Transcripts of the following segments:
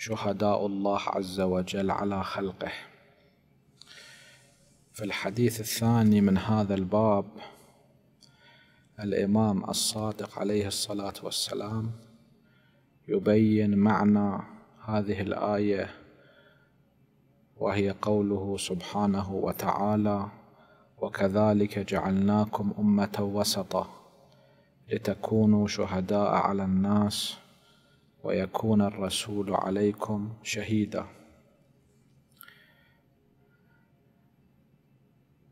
شهداء الله عز وجل على خلقه في الحديث الثاني من هذا الباب الإمام الصادق عليه الصلاة والسلام يبين معنى هذه الآية وهي قوله سبحانه وتعالى وكذلك جعلناكم أمة وسطا لتكونوا شهداء على الناس ويكون الرسول عليكم شهيدا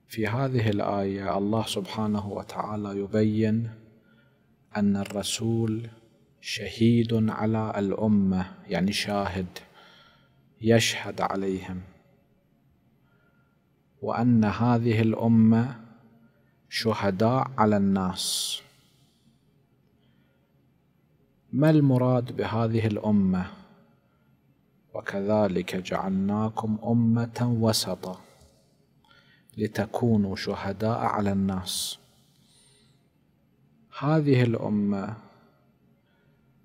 في هذه الايه الله سبحانه وتعالى يبين ان الرسول شهيد على الامه يعني شاهد يشهد عليهم وان هذه الامه شهداء على الناس ما المراد بهذه الامه وكذلك جعلناكم امه وسطا لتكونوا شهداء على الناس هذه الامه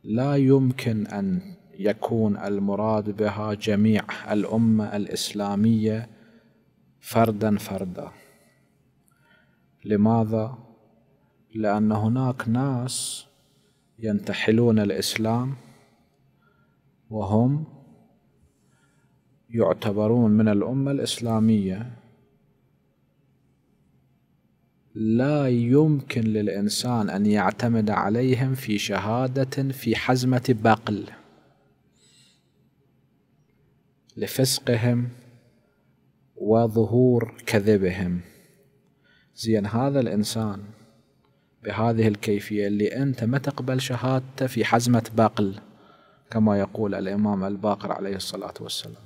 لا يمكن ان يكون المراد بها جميع الامه الاسلاميه فردا فردا لماذا لان هناك ناس ينتحلون الإسلام وهم يعتبرون من الأمة الإسلامية لا يمكن للإنسان أن يعتمد عليهم في شهادة في حزمة بقل لفسقهم وظهور كذبهم زين هذا الإنسان بهذه الكيفية اللي أنت ما تقبل شهادته في حزمة بقل كما يقول الإمام الباقر عليه الصلاة والسلام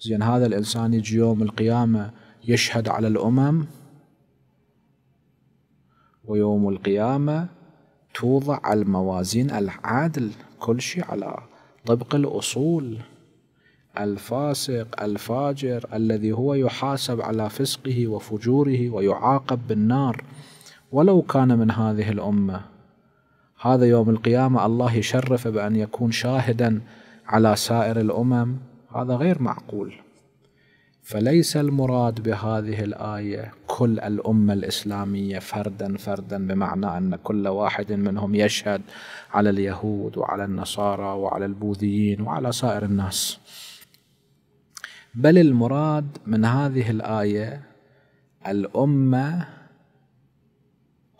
زين هذا الإنسان يجي يوم القيامة يشهد على الأمم ويوم القيامة توضع الموازين العادل كل شيء على طبق الأصول الفاسق الفاجر الذي هو يحاسب على فسقه وفجوره ويعاقب بالنار ولو كان من هذه الامه هذا يوم القيامه الله يشرف بان يكون شاهدا على سائر الامم هذا غير معقول فليس المراد بهذه الايه كل الامه الاسلاميه فردا فردا بمعنى ان كل واحد منهم يشهد على اليهود وعلى النصارى وعلى البوذيين وعلى سائر الناس بل المراد من هذه الايه الامه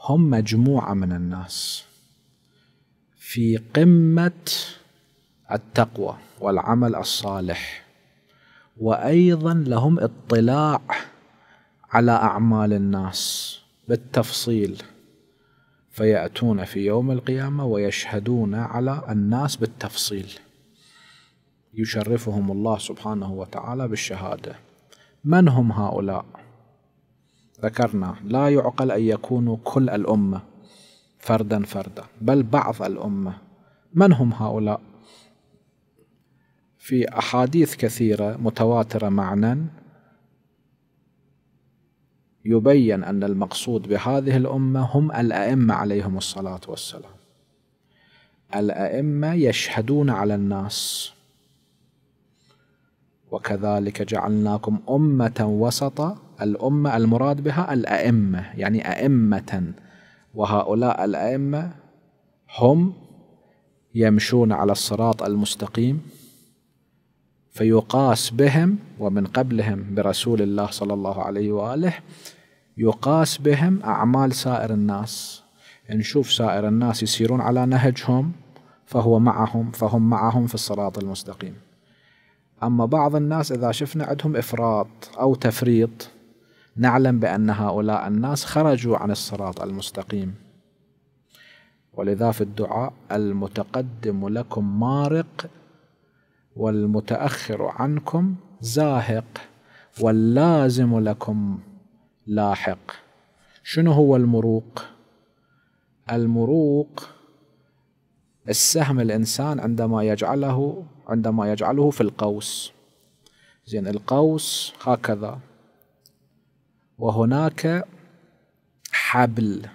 هم مجموعة من الناس في قمة التقوى والعمل الصالح وأيضا لهم اطلاع على أعمال الناس بالتفصيل فيأتون في يوم القيامة ويشهدون على الناس بالتفصيل يشرفهم الله سبحانه وتعالى بالشهادة من هم هؤلاء؟ ذكرنا لا يعقل أن يكونوا كل الأمة فردا فردا بل بعض الأمة من هم هؤلاء؟ في أحاديث كثيرة متواترة معنا يبين أن المقصود بهذه الأمة هم الأئمة عليهم الصلاة والسلام الأئمة يشهدون على الناس وكذلك جعلناكم أمة وسطا الأمة المراد بها الأئمة يعني أئمة وهؤلاء الأئمة هم يمشون على الصراط المستقيم فيقاس بهم ومن قبلهم برسول الله صلى الله عليه وآله يقاس بهم أعمال سائر الناس نشوف سائر الناس يسيرون على نهجهم فهو معهم فهم معهم في الصراط المستقيم أما بعض الناس إذا شفنا عندهم إفراط أو تفريط نعلم بأن هؤلاء الناس خرجوا عن الصراط المستقيم ولذا في الدعاء المتقدم لكم مارق والمتأخر عنكم زاهق واللازم لكم لاحق شنو هو المروق المروق السهم الإنسان عندما يجعله عندما يجعله في القوس زين القوس هكذا وهناك حبل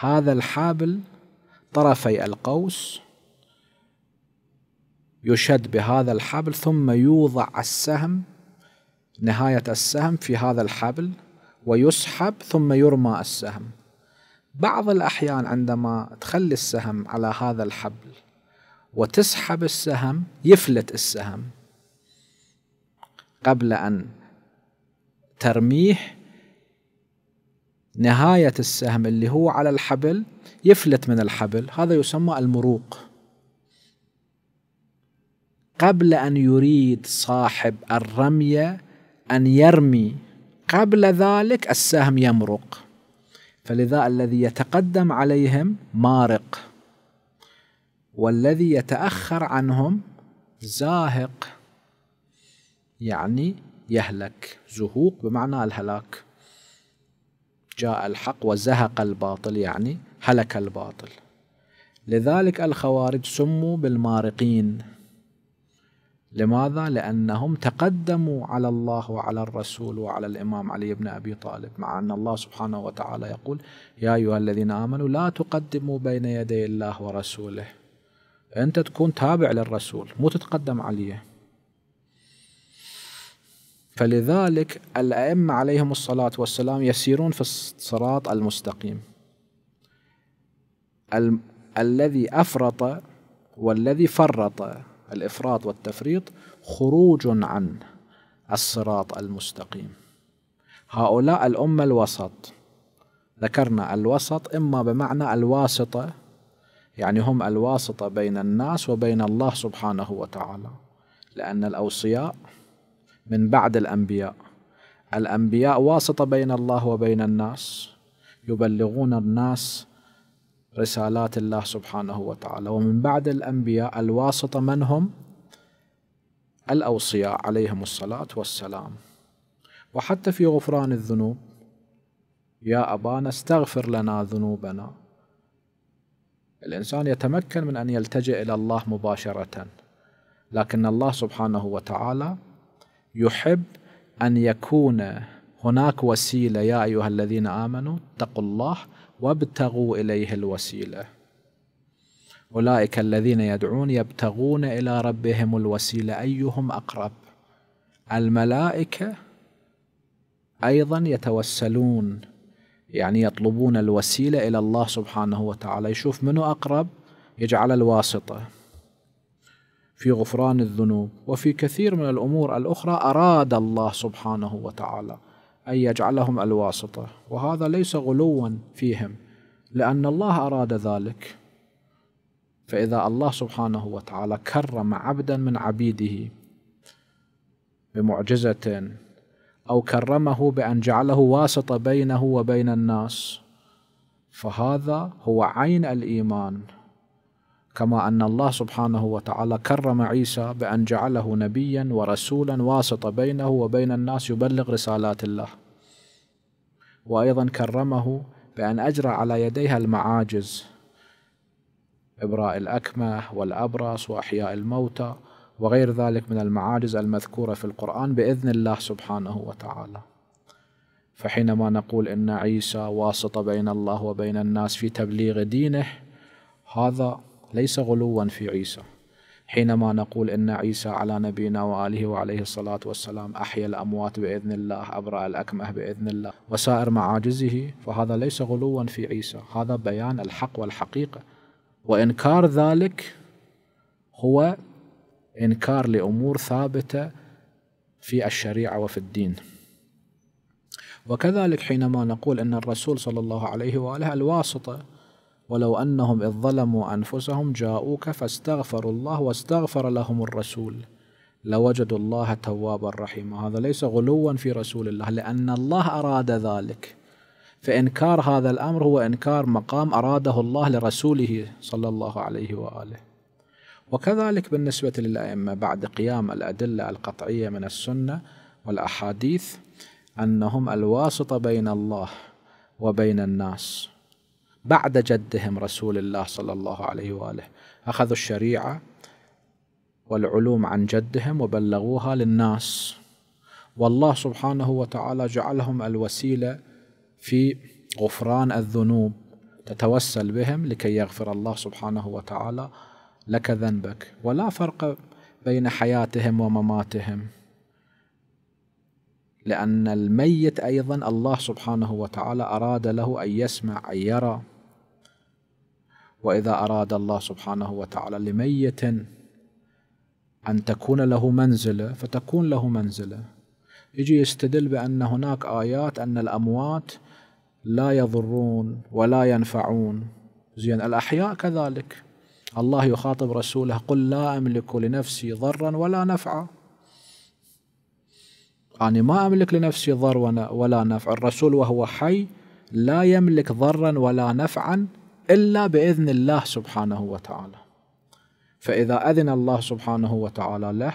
هذا الحبل طرفي القوس يشد بهذا الحبل ثم يوضع السهم نهاية السهم في هذا الحبل ويسحب ثم يرمى السهم بعض الأحيان عندما تخلي السهم على هذا الحبل وتسحب السهم يفلت السهم قبل أن ترميح نهاية السهم اللي هو على الحبل يفلت من الحبل هذا يسمى المروق قبل أن يريد صاحب الرمية أن يرمي قبل ذلك السهم يمرق فلذا الذي يتقدم عليهم مارق والذي يتأخر عنهم زاهق يعني يهلك زهوق بمعنى الهلاك جاء الحق وزهق الباطل يعني هلك الباطل لذلك الخوارج سموا بالمارقين لماذا؟ لأنهم تقدموا على الله وعلى الرسول وعلى الإمام علي بن أبي طالب مع أن الله سبحانه وتعالى يقول يا أيها الذين آمنوا لا تقدموا بين يدي الله ورسوله أنت تكون تابع للرسول مو تتقدم عليه فلذلك الأئمة عليهم الصلاة والسلام يسيرون في الصراط المستقيم ال الذي أفرط والذي فرط الإفراط والتفريط خروج عن الصراط المستقيم هؤلاء الأمة الوسط ذكرنا الوسط إما بمعنى الواسطة يعني هم الواسطة بين الناس وبين الله سبحانه وتعالى لأن الأوصياء من بعد الأنبياء الأنبياء واسطة بين الله وبين الناس يبلغون الناس رسالات الله سبحانه وتعالى ومن بعد الأنبياء الواسطة من هم؟ الأوصياء عليهم الصلاة والسلام وحتى في غفران الذنوب يا أبانا استغفر لنا ذنوبنا الإنسان يتمكن من أن يلتجئ إلى الله مباشرة لكن الله سبحانه وتعالى يحب أن يكون هناك وسيلة يا أيها الذين آمنوا اتقوا الله وابتغوا إليه الوسيلة أولئك الذين يدعون يبتغون إلى ربهم الوسيلة أيهم أقرب الملائكة أيضا يتوسلون يعني يطلبون الوسيلة إلى الله سبحانه وتعالى يشوف منو أقرب يجعل الواسطة في غفران الذنوب وفي كثير من الامور الاخرى اراد الله سبحانه وتعالى ان يجعلهم الواسطه وهذا ليس غلوا فيهم لان الله اراد ذلك فاذا الله سبحانه وتعالى كرم عبدا من عبيده بمعجزه او كرمه بان جعله واسطه بينه وبين الناس فهذا هو عين الايمان كما أن الله سبحانه وتعالى كرم عيسى بأن جعله نبيا ورسولا واسطة بينه وبين الناس يبلغ رسالات الله وأيضا كرمه بأن أجرى على يديها المعاجز إبراء الأكمة والأبرص وأحياء الموتى وغير ذلك من المعاجز المذكورة في القرآن بإذن الله سبحانه وتعالى فحينما نقول إن عيسى واسطة بين الله وبين الناس في تبليغ دينه هذا ليس غلوا في عيسى حينما نقول ان عيسى على نبينا واله وعليه الصلاه والسلام احيا الاموات باذن الله ابرا الاكمه باذن الله وسائر معاجزه فهذا ليس غلوا في عيسى هذا بيان الحق والحقيقه وانكار ذلك هو انكار لامور ثابته في الشريعه وفي الدين وكذلك حينما نقول ان الرسول صلى الله عليه واله الواسطه ولو أنهم إذ ظلموا أنفسهم جاءوك فاستغفروا الله واستغفر لهم الرسول لوجدوا الله توابا رحيما هذا ليس غلوا في رسول الله لأن الله أراد ذلك فإنكار هذا الأمر هو إنكار مقام أراده الله لرسوله صلى الله عليه وآله وكذلك بالنسبة للأئمة بعد قيام الأدلة القطعية من السنة والأحاديث أنهم الواسطة بين الله وبين الناس بعد جدهم رسول الله صلى الله عليه واله اخذوا الشريعه والعلوم عن جدهم وبلغوها للناس والله سبحانه وتعالى جعلهم الوسيله في غفران الذنوب تتوسل بهم لكي يغفر الله سبحانه وتعالى لك ذنبك ولا فرق بين حياتهم ومماتهم لأن الميت أيضا الله سبحانه وتعالى أراد له أن يسمع أن يرى وإذا أراد الله سبحانه وتعالى لميت أن تكون له منزلة فتكون له منزلة يجي يستدل بأن هناك آيات أن الأموات لا يضرون ولا ينفعون زين الأحياء كذلك الله يخاطب رسوله قل لا أملك لنفسي ضرا ولا نفعا أنا يعني ما أملك لنفسي ضر ولا نفع الرسول وهو حي لا يملك ضرا ولا نفعا إلا بإذن الله سبحانه وتعالى فإذا أذن الله سبحانه وتعالى له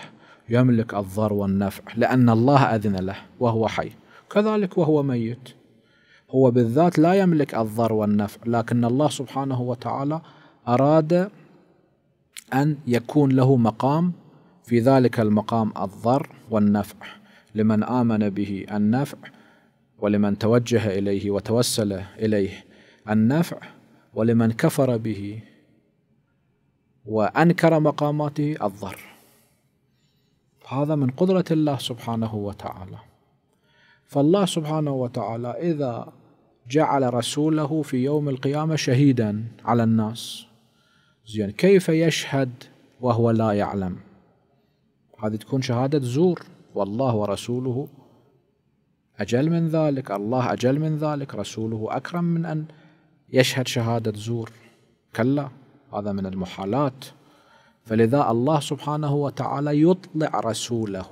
يملك الضر والنفع لأن الله أذن له وهو حي كذلك وهو ميت هو بالذات لا يملك الضر والنفع لكن الله سبحانه وتعالى أراد أن يكون له مقام في ذلك المقام الضر والنفع لمن آمن به النفع ولمن توجه إليه وتوسل إليه النفع ولمن كفر به وأنكر مقاماته الضر هذا من قدرة الله سبحانه وتعالى فالله سبحانه وتعالى إذا جعل رسوله في يوم القيامة شهيدا على الناس زين كيف يشهد وهو لا يعلم هذه تكون شهادة زور والله ورسوله أجل من ذلك الله أجل من ذلك رسوله أكرم من أن يشهد شهادة زور كلا هذا من المحالات فلذا الله سبحانه وتعالى يطلع رسوله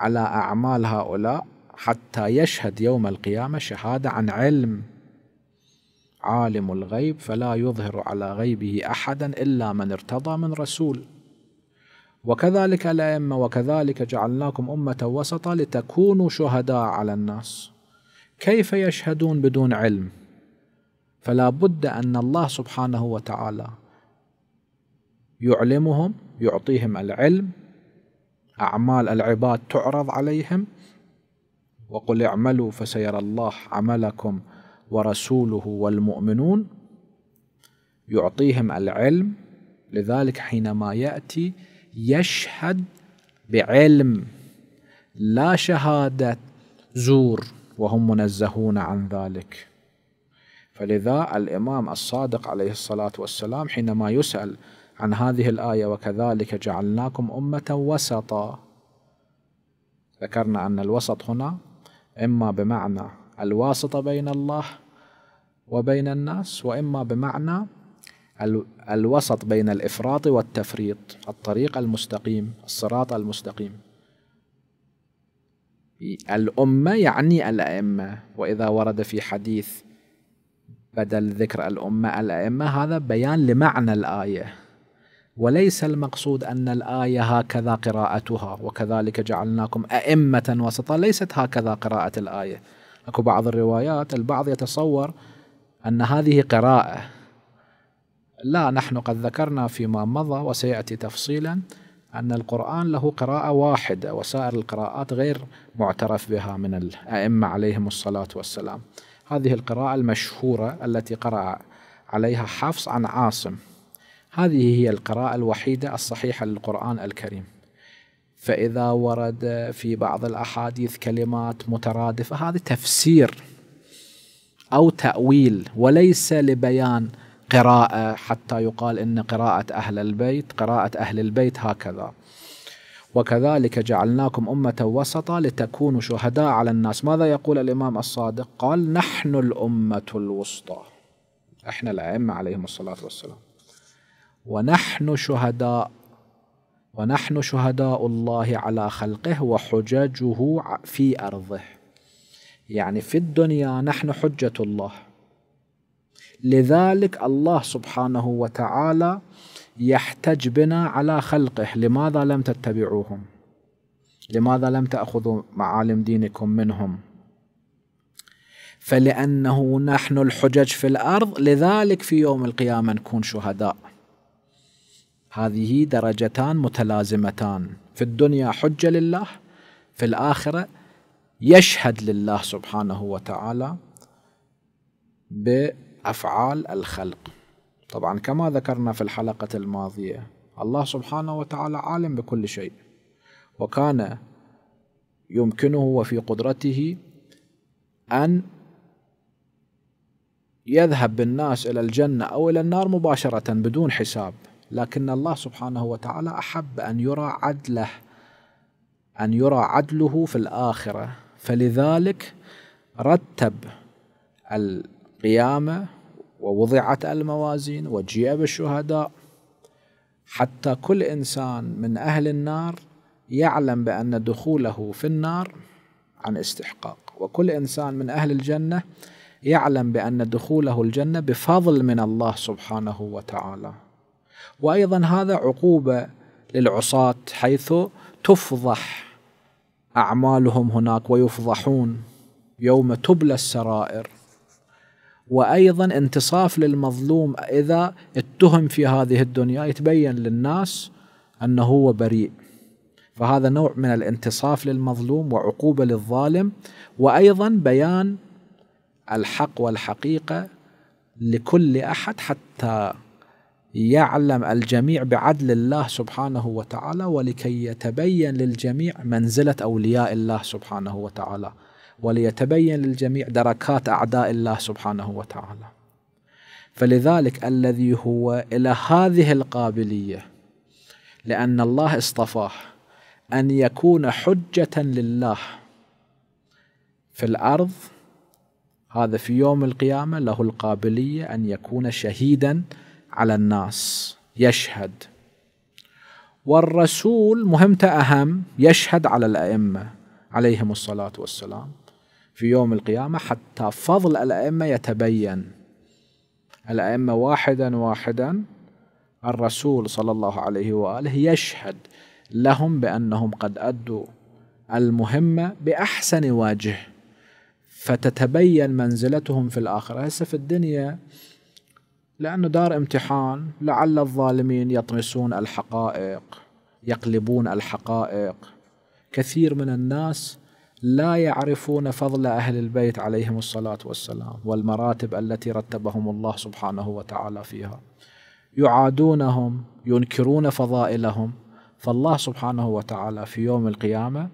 على أعمال هؤلاء حتى يشهد يوم القيامة شهادة عن علم عالم الغيب فلا يظهر على غيبه أحدا إلا من ارتضى من رسول وكذلك الأئمة وكذلك جعلناكم أمة وسطا لتكونوا شهداء على الناس كيف يشهدون بدون علم فلا بد أن الله سبحانه وتعالى يعلمهم يعطيهم العلم أعمال العباد تعرض عليهم وقل اعملوا فسيرى الله عملكم ورسوله والمؤمنون يعطيهم العلم لذلك حينما يأتي يشهد بعلم لا شهادة زور وهم منزهون عن ذلك فلذا الإمام الصادق عليه الصلاة والسلام حينما يسأل عن هذه الآية وكذلك جعلناكم أمة وسطا ذكرنا أن الوسط هنا إما بمعنى الواسطة بين الله وبين الناس وإما بمعنى الوسط بين الإفراط والتفريط الطريق المستقيم الصراط المستقيم الأمة يعني الأئمة وإذا ورد في حديث بدل ذكر الأمة الأئمة هذا بيان لمعنى الآية وليس المقصود أن الآية هكذا قراءتها وكذلك جعلناكم أئمة وسطا ليست هكذا قراءة الآية أكو بعض الروايات البعض يتصور أن هذه قراءة لا نحن قد ذكرنا فيما مضى وسيأتي تفصيلا أن القرآن له قراءة واحدة وسائر القراءات غير معترف بها من الأئمة عليهم الصلاة والسلام هذه القراءة المشهورة التي قرأ عليها حفص عن عاصم هذه هي القراءة الوحيدة الصحيحة للقرآن الكريم فإذا ورد في بعض الأحاديث كلمات مترادفة هذا تفسير أو تأويل وليس لبيان قراءة حتى يقال إن قراءة أهل البيت قراءة أهل البيت هكذا وكذلك جعلناكم أمة وسطا لتكونوا شهداء على الناس ماذا يقول الإمام الصادق قال نحن الأمة الوسطى احنا الأئمة عليهم الصلاة والسلام ونحن شهداء ونحن شهداء الله على خلقه وحججه في أرضه يعني في الدنيا نحن حجة الله لذلك الله سبحانه وتعالى يحتج بنا على خلقه لماذا لم تتبعوهم لماذا لم تأخذوا معالم دينكم منهم فلأنه نحن الحجج في الأرض لذلك في يوم القيامة نكون شهداء هذه درجتان متلازمتان في الدنيا حجة لله في الآخرة يشهد لله سبحانه وتعالى بأفعال الخلق طبعا كما ذكرنا في الحلقة الماضية الله سبحانه وتعالى عالم بكل شيء وكان يمكنه وفي قدرته أن يذهب بالناس إلى الجنة أو إلى النار مباشرة بدون حساب لكن الله سبحانه وتعالى أحب أن يرى عدله أن يرى عدله في الآخرة فلذلك رتب القيامة ووضعت الموازين وجيء بالشهداء حتى كل انسان من اهل النار يعلم بان دخوله في النار عن استحقاق وكل انسان من اهل الجنه يعلم بان دخوله الجنه بفضل من الله سبحانه وتعالى وايضا هذا عقوبه للعصاه حيث تفضح اعمالهم هناك ويفضحون يوم تبلى السرائر وايضا انتصاف للمظلوم اذا اتهم في هذه الدنيا يتبين للناس انه هو بريء فهذا نوع من الانتصاف للمظلوم وعقوبه للظالم وايضا بيان الحق والحقيقه لكل احد حتى يعلم الجميع بعدل الله سبحانه وتعالى ولكي يتبين للجميع منزله اولياء الله سبحانه وتعالى وليتبين للجميع دركات أعداء الله سبحانه وتعالى فلذلك الذي هو إلى هذه القابلية لأن الله اصطفاه أن يكون حجة لله في الأرض هذا في يوم القيامة له القابلية أن يكون شهيدا على الناس يشهد والرسول مهمته أهم يشهد على الأئمة عليهم الصلاة والسلام في يوم القيامة حتى فضل الأئمة يتبين الأئمة واحدا واحدا الرسول صلى الله عليه وآله يشهد لهم بأنهم قد أدوا المهمة بأحسن وجه فتتبين منزلتهم في الآخرة هسه في الدنيا لأنه دار امتحان لعل الظالمين يطمسون الحقائق يقلبون الحقائق كثير من الناس لا يعرفون فضل أهل البيت عليهم الصلاة والسلام والمراتب التي رتبهم الله سبحانه وتعالى فيها يعادونهم ينكرون فضائلهم فالله سبحانه وتعالى في يوم القيامة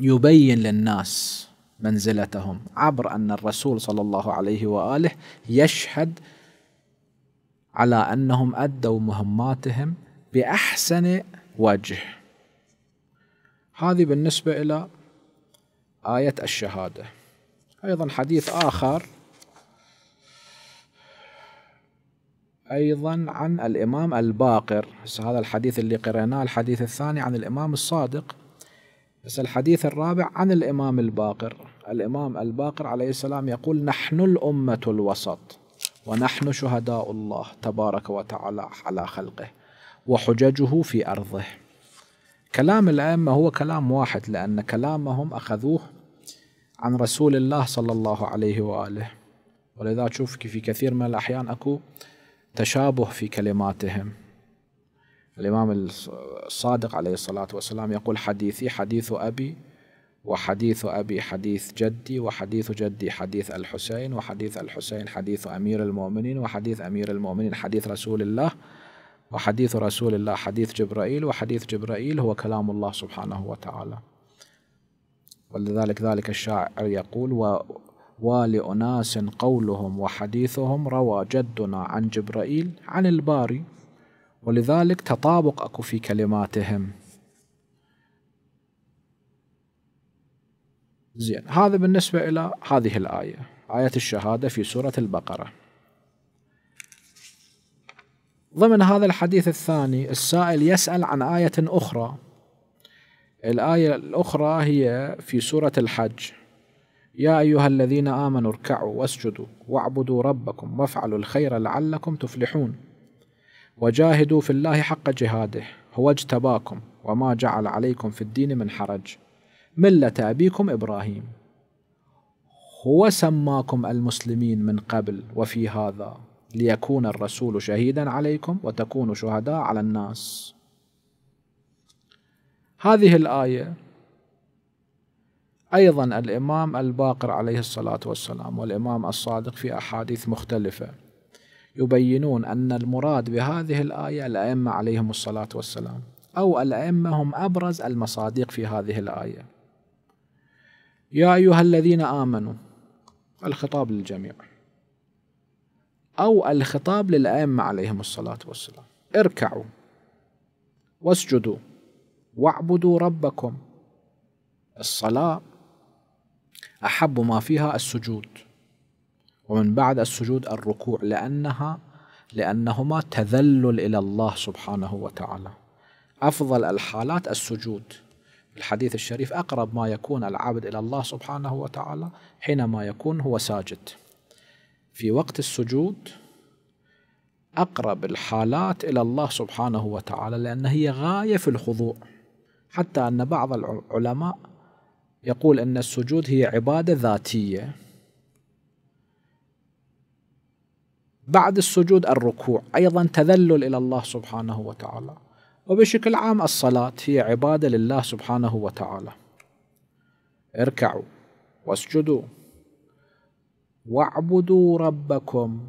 يبين للناس منزلتهم عبر أن الرسول صلى الله عليه وآله يشهد على أنهم أدوا مهماتهم بأحسن وجه هذه بالنسبة إلى آية الشهادة أيضا حديث آخر أيضا عن الإمام الباقر هذا الحديث اللي قرأناه الحديث الثاني عن الإمام الصادق بس الحديث الرابع عن الإمام الباقر الإمام الباقر عليه السلام يقول نحن الأمة الوسط ونحن شهداء الله تبارك وتعالى على خلقه وحججه في أرضه كلام الأئمة هو كلام واحد لأن كلامهم أخذوه عن رسول الله صلى الله عليه وآله ولذا تشوف في كثير من الأحيان أكو تشابه في كلماتهم الإمام الصادق عليه الصلاة والسلام يقول حديثي حديث أبي وحديث أبي حديث جدي وحديث جدي حديث الحسين وحديث الحسين حديث أمير المؤمنين وحديث أمير المؤمنين حديث رسول الله وحديث رسول الله حديث جبرائيل وحديث جبرائيل هو كلام الله سبحانه وتعالى ولذلك ذلك الشاعر يقول و ولأناس قولهم وحديثهم روى جدنا عن جبرائيل عن الباري ولذلك تطابق أكو في كلماتهم زين هذا بالنسبة إلى هذه الآية آية الشهادة في سورة البقرة ضمن هذا الحديث الثاني السائل يسأل عن آية أخرى الآية الأخرى هي في سورة الحج يا أيها الذين آمنوا اركعوا واسجدوا واعبدوا ربكم وافعلوا الخير لعلكم تفلحون وجاهدوا في الله حق جهاده هو اجتباكم وما جعل عليكم في الدين من حرج ملة أبيكم إبراهيم هو سماكم المسلمين من قبل وفي هذا ليكون الرسول شهيدا عليكم وتكونوا شهداء على الناس هذه الآية أيضا الإمام الباقر عليه الصلاة والسلام والإمام الصادق في أحاديث مختلفة يبينون أن المراد بهذه الآية الأئمة عليهم الصلاة والسلام أو الأئمة هم أبرز المصادق في هذه الآية يا أيها الذين آمنوا الخطاب للجميع أو الخطاب للأئمة عليهم الصلاة والسلام اركعوا واسجدوا واعبدوا ربكم الصلاة أحب ما فيها السجود ومن بعد السجود الركوع لأنها لأنهما تذلل إلى الله سبحانه وتعالى أفضل الحالات السجود الحديث الشريف أقرب ما يكون العبد إلى الله سبحانه وتعالى حينما يكون هو ساجد في وقت السجود أقرب الحالات إلى الله سبحانه وتعالى لأن هي غاية في الخضوع حتى أن بعض العلماء يقول أن السجود هي عبادة ذاتية بعد السجود الركوع أيضا تذلل إلى الله سبحانه وتعالى وبشكل عام الصلاة هي عبادة لله سبحانه وتعالى اركعوا واسجدوا واعبدوا ربكم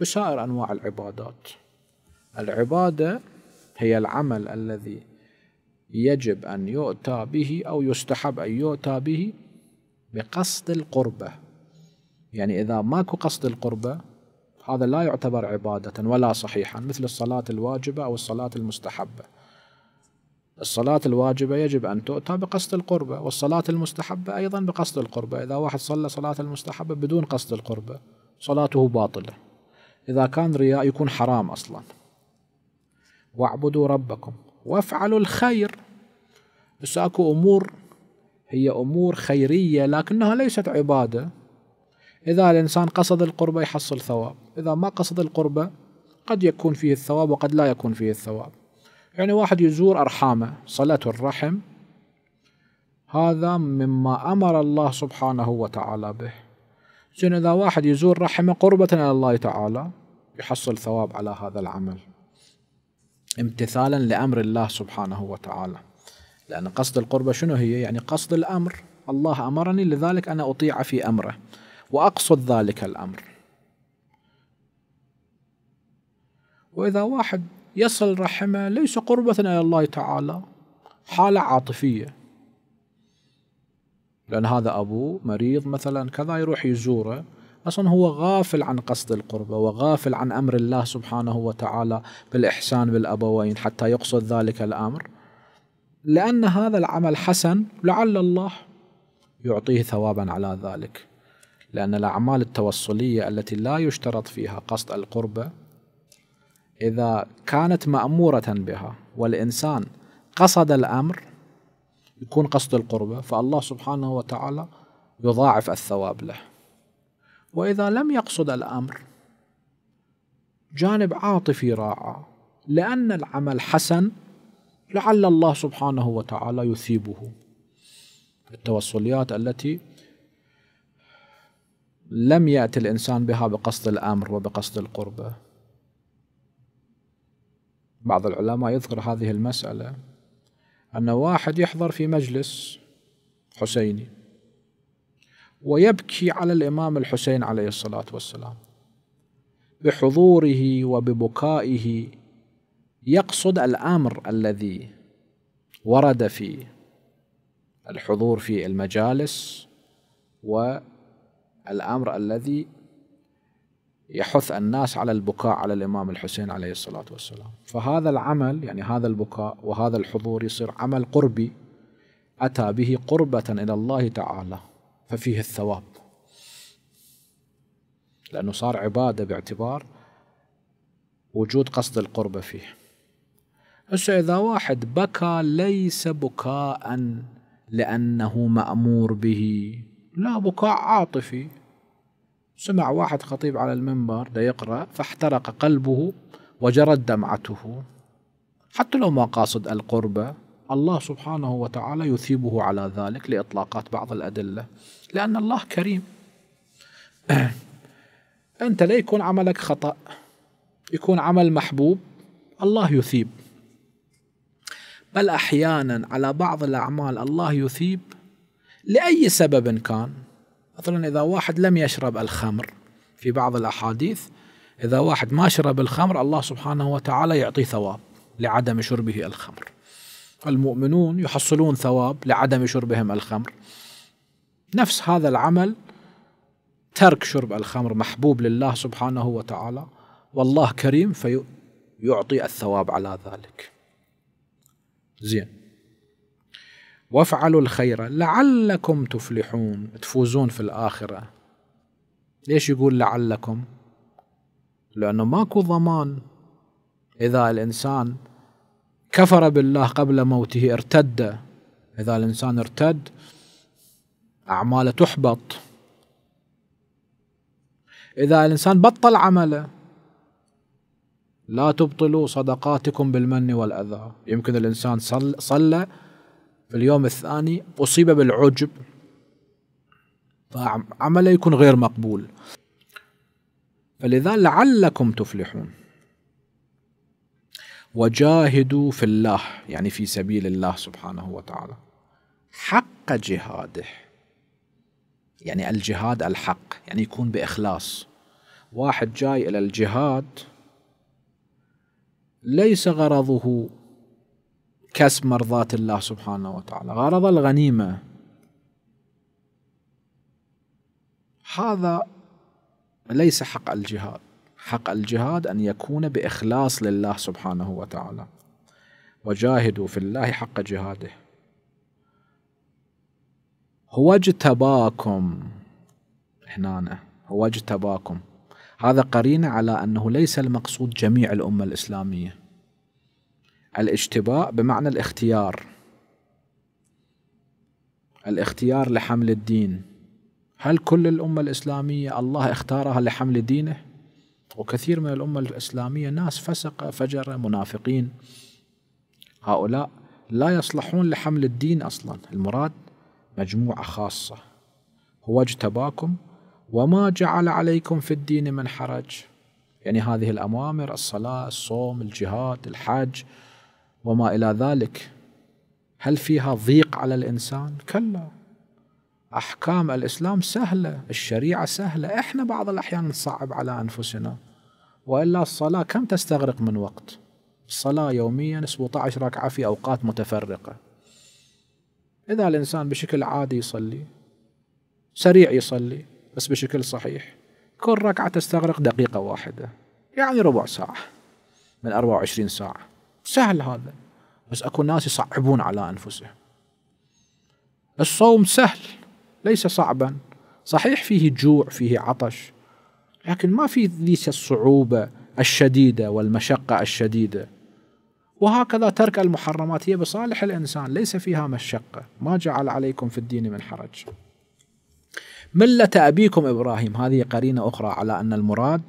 بسائر انواع العبادات العباده هي العمل الذي يجب ان يؤتى به او يستحب ان يؤتى به بقصد القربه يعني اذا ماكو قصد القربه هذا لا يعتبر عباده ولا صحيحا مثل الصلاه الواجبه او الصلاه المستحبه الصلاة الواجبة يجب أن تؤتى بقصد القربة والصلاة المستحبة أيضا بقصد القربة إذا واحد صلى صلاة المستحبة بدون قصد القربة صلاته باطلة إذا كان رياء يكون حرام أصلا واعبدوا ربكم وافعلوا الخير بس أكو أمور هي أمور خيرية لكنها ليست عبادة إذا الإنسان قصد القربة يحصل ثواب إذا ما قصد القربة قد يكون فيه الثواب وقد لا يكون فيه الثواب يعني واحد يزور أرحامه صلاة الرحم هذا مما أمر الله سبحانه وتعالى به زين إذا واحد يزور رحمه قربة إلى الله تعالى يحصل ثواب على هذا العمل امتثالا لأمر الله سبحانه وتعالى لأن قصد القربة شنو هي يعني قصد الأمر الله أمرني لذلك أنا أطيع في أمره وأقصد ذلك الأمر وإذا واحد يصل رحمه ليس قربة إلى الله تعالى حالة عاطفية لأن هذا أبوه مريض مثلا كذا يروح يزوره أصلا هو غافل عن قصد القربة وغافل عن أمر الله سبحانه وتعالى بالإحسان بالأبوين حتى يقصد ذلك الأمر لأن هذا العمل حسن لعل الله يعطيه ثوابا على ذلك لأن الأعمال التوصلية التي لا يشترط فيها قصد القربة إذا كانت مأمورة بها والإنسان قصد الأمر يكون قصد القربة فالله سبحانه وتعالى يضاعف الثواب له وإذا لم يقصد الأمر جانب عاطفي راعى لأن العمل حسن لعل الله سبحانه وتعالى يثيبه التوصليات التي لم يأتي الإنسان بها بقصد الأمر وبقصد القربة بعض العلماء يذكر هذه المسألة أن واحد يحضر في مجلس حسيني ويبكي على الإمام الحسين عليه الصلاة والسلام بحضوره وببكائه يقصد الأمر الذي ورد في الحضور في المجالس والأمر الذي يحث الناس على البكاء على الامام الحسين عليه الصلاه والسلام، فهذا العمل يعني هذا البكاء وهذا الحضور يصير عمل قربي اتى به قربه الى الله تعالى ففيه الثواب. لانه صار عباده باعتبار وجود قصد القربه فيه. هسه اذا واحد بكى ليس بكاء لانه مامور به، لا بكاء عاطفي سمع واحد خطيب على المنبر يقرا فاحترق قلبه وجرت دمعته حتى لو ما قاصد القربة الله سبحانه وتعالى يثيبه على ذلك لإطلاقات بعض الأدلة لأن الله كريم أنت لا يكون عملك خطأ يكون عمل محبوب الله يثيب بل أحيانا على بعض الأعمال الله يثيب لأي سبب كان مثلا اذا واحد لم يشرب الخمر في بعض الاحاديث اذا واحد ما شرب الخمر الله سبحانه وتعالى يعطيه ثواب لعدم شربه الخمر المؤمنون يحصلون ثواب لعدم شربهم الخمر نفس هذا العمل ترك شرب الخمر محبوب لله سبحانه وتعالى والله كريم فيعطي الثواب على ذلك زين وافعلوا الخير لعلكم تفلحون تفوزون في الآخرة ليش يقول لعلكم لأنه ماكو ضمان إذا الإنسان كفر بالله قبل موته ارتد إذا الإنسان ارتد أعماله تحبط إذا الإنسان بطل عمله لا تبطلوا صدقاتكم بالمن والأذى يمكن الإنسان صلى صل في اليوم الثاني أصيب بالعجب فعمله يكون غير مقبول فلذا لعلكم تفلحون وجاهدوا في الله يعني في سبيل الله سبحانه وتعالى حق جهاده يعني الجهاد الحق يعني يكون بإخلاص واحد جاي إلى الجهاد ليس غرضه كسب مرضاة الله سبحانه وتعالى غرض الغنيمة هذا ليس حق الجهاد حق الجهاد أن يكون بإخلاص لله سبحانه وتعالى وجاهدوا في الله حق جهاده هو اجتباكم هنا هو اجتباكم هذا قرين على أنه ليس المقصود جميع الأمة الإسلامية الاجتباء بمعنى الاختيار الاختيار لحمل الدين هل كل الأمة الإسلامية الله اختارها لحمل دينه وكثير من الأمة الإسلامية ناس فسقة فجرة منافقين هؤلاء لا يصلحون لحمل الدين أصلا المراد مجموعة خاصة هو اجتباكم وما جعل عليكم في الدين من حرج يعني هذه الأوامر الصلاة الصوم الجهاد الحج وما إلى ذلك هل فيها ضيق على الإنسان؟ كلا أحكام الإسلام سهلة الشريعة سهلة إحنا بعض الأحيان نصعب على أنفسنا وإلا الصلاة كم تستغرق من وقت؟ الصلاة يوميا 17 ركعة في أوقات متفرقة إذا الإنسان بشكل عادي يصلي سريع يصلي بس بشكل صحيح كل ركعة تستغرق دقيقة واحدة يعني ربع ساعة من 24 ساعة سهل هذا بس اكو ناس يصعبون على انفسهم الصوم سهل ليس صعبا صحيح فيه جوع فيه عطش لكن ما في ذيك الصعوبة الشديدة والمشقة الشديدة وهكذا ترك المحرمات هي بصالح الإنسان ليس فيها مشقة ما جعل عليكم في الدين من حرج ملة أبيكم إبراهيم هذه قرينة أخرى على أن المراد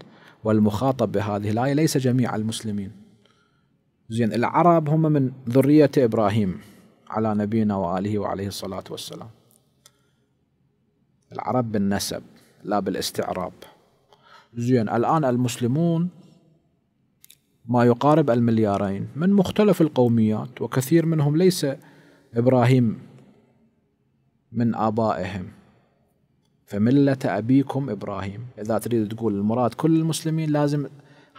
والمخاطب بهذه الآية ليس جميع المسلمين زين العرب هم من ذرية إبراهيم على نبينا وآله وعليه الصلاة والسلام العرب بالنسب لا بالاستعراب زين الآن المسلمون ما يقارب المليارين من مختلف القوميات وكثير منهم ليس إبراهيم من آبائهم فملة أبيكم إبراهيم إذا تريد تقول المراد كل المسلمين لازم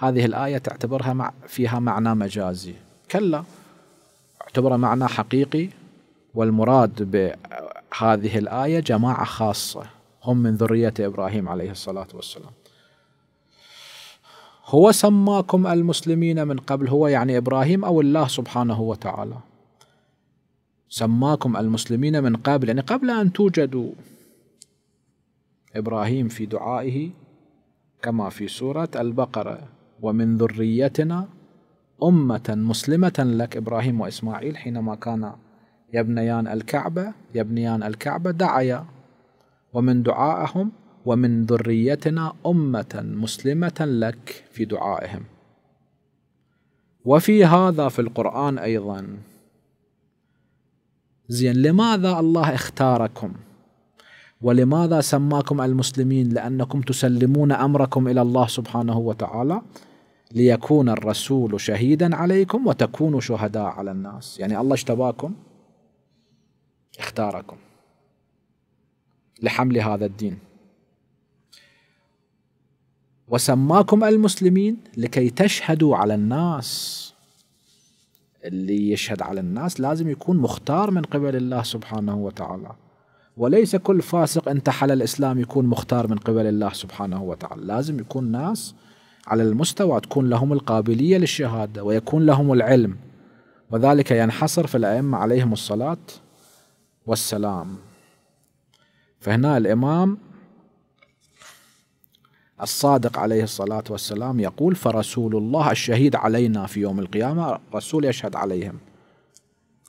هذه الآية تعتبرها مع فيها معنى مجازي كلا اعتبرها معنى حقيقي والمراد بهذه الآية جماعة خاصة هم من ذرية إبراهيم عليه الصلاة والسلام هو سماكم المسلمين من قبل هو يعني إبراهيم أو الله سبحانه وتعالى سماكم المسلمين من قبل يعني قبل أن توجدوا إبراهيم في دعائه كما في سورة البقرة ومن ذريتنا أمة مسلمة لك إبراهيم وإسماعيل حينما كان يبنيان الكعبة يبنيان الكعبة دعيا ومن دعائهم ومن ذريتنا أمة مسلمة لك في دعائهم وفي هذا في القرآن أيضا زين لماذا الله اختاركم ولماذا سماكم المسلمين لأنكم تسلمون أمركم إلى الله سبحانه وتعالى ليكون الرسول شهيدا عليكم وتكونوا شهداء على الناس يعني الله اجتباكم اختاركم لحمل هذا الدين وسماكم المسلمين لكي تشهدوا على الناس اللي يشهد على الناس لازم يكون مختار من قبل الله سبحانه وتعالى وليس كل فاسق انتحل الإسلام يكون مختار من قبل الله سبحانه وتعالى لازم يكون ناس على المستوى تكون لهم القابلية للشهادة ويكون لهم العلم وذلك ينحصر في الأئمة عليهم الصلاة والسلام فهنا الإمام الصادق عليه الصلاة والسلام يقول فرسول الله الشهيد علينا في يوم القيامة رسول يشهد عليهم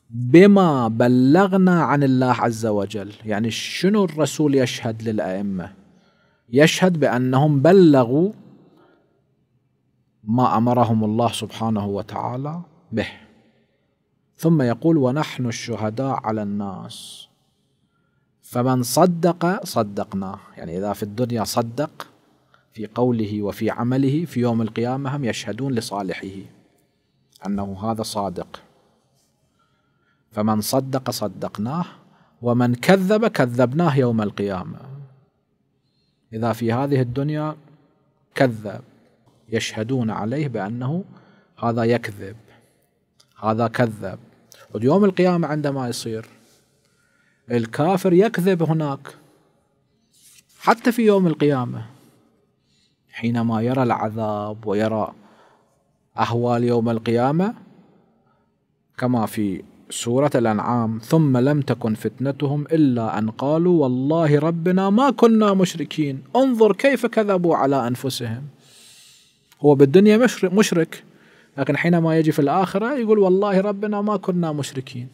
بما بلغنا عن الله عز وجل يعني شنو الرسول يشهد للأئمة يشهد بأنهم بلغوا ما امرهم الله سبحانه وتعالى به ثم يقول ونحن الشهداء على الناس فمن صدق صدقناه يعني اذا في الدنيا صدق في قوله وفي عمله في يوم القيامه هم يشهدون لصالحه انه هذا صادق فمن صدق صدقناه ومن كذب كذبناه يوم القيامه اذا في هذه الدنيا كذب يشهدون عليه بأنه هذا يكذب هذا كذب ويوم القيامة عندما يصير الكافر يكذب هناك حتى في يوم القيامة حينما يرى العذاب ويرى أهوال يوم القيامة كما في سورة الأنعام ثم لم تكن فتنتهم إلا أن قالوا والله ربنا ما كنا مشركين انظر كيف كذبوا على أنفسهم هو بالدنيا مشرك, لكن حينما يجي في الآخرة يقول والله ربنا ما كنا مشركين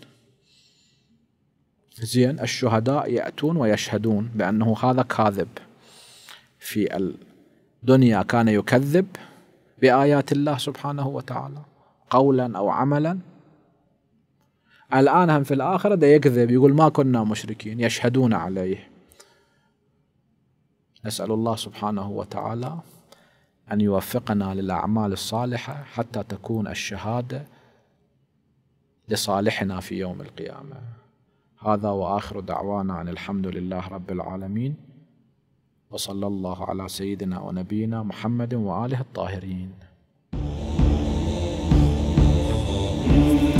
زين الشهداء يأتون ويشهدون بأنه هذا كاذب في الدنيا كان يكذب بآيات الله سبحانه وتعالى قولا أو عملا الآن هم في الآخرة ده يكذب يقول ما كنا مشركين يشهدون عليه نسأل الله سبحانه وتعالى أن يوفقنا للأعمال الصالحة حتى تكون الشهادة لصالحنا في يوم القيامة هذا وآخر دعوانا أن الحمد لله رب العالمين وصلى الله على سيدنا ونبينا محمد وآله الطاهرين